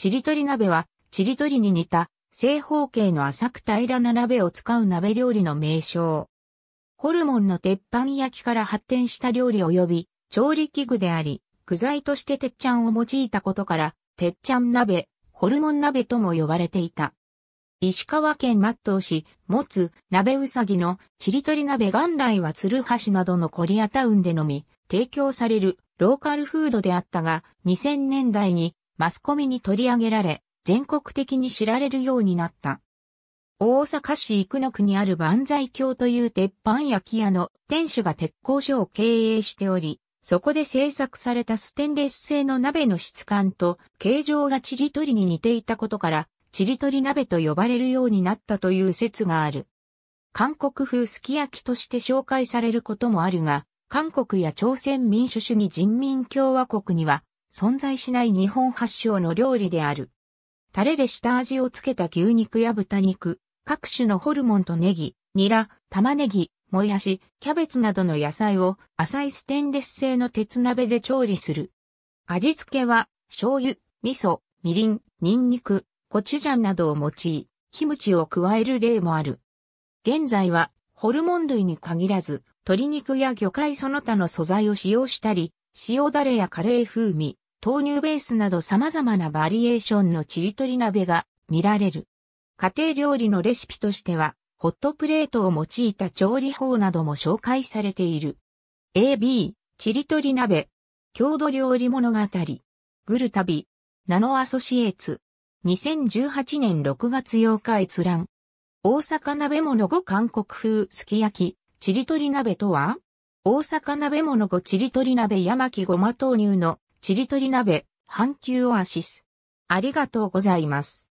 ちりとり鍋は、ちりとりに似た、正方形の浅く平らな鍋を使う鍋料理の名称。ホルモンの鉄板焼きから発展した料理及び、調理器具であり、具材として鉄ちゃんを用いたことから、鉄ちゃん鍋、ホルモン鍋とも呼ばれていた。石川県松東市、持つ、鍋うさぎの、ちりとり鍋元来は鶴橋などのコリアタウンでのみ、提供されるローカルフードであったが、2000年代にマスコミに取り上げられ、全国的に知られるようになった。大阪市生野区にある万歳橋という鉄板焼き屋の店主が鉄工所を経営しており、そこで製作されたステンレス製の鍋の質感と形状がちりとりに似ていたことから、ちりとり鍋と呼ばれるようになったという説がある。韓国風すき焼きとして紹介されることもあるが、韓国や朝鮮民主主義人民共和国には存在しない日本発祥の料理である。タレで下味をつけた牛肉や豚肉、各種のホルモンとネギ、ニラ、玉ねぎ、もやし、キャベツなどの野菜を浅いステンレス製の鉄鍋で調理する。味付けは醤油、味噌、みりん、ニンニク、コチュジャンなどを用い、キムチを加える例もある。現在はホルモン類に限らず、鶏肉や魚介その他の素材を使用したり、塩だれやカレー風味、豆乳ベースなど様々なバリエーションのちりとり鍋が見られる。家庭料理のレシピとしては、ホットプレートを用いた調理法なども紹介されている。AB、ちりとり鍋、郷土料理物語、グルタビ、ナノアソシエーツ、2018年6月8日閲覧。大阪鍋物ご韓国風すき焼き、ちりとり鍋とは大阪鍋物ごちりとり鍋山木ごま豆乳のちりとり鍋、阪急オアシス。ありがとうございます。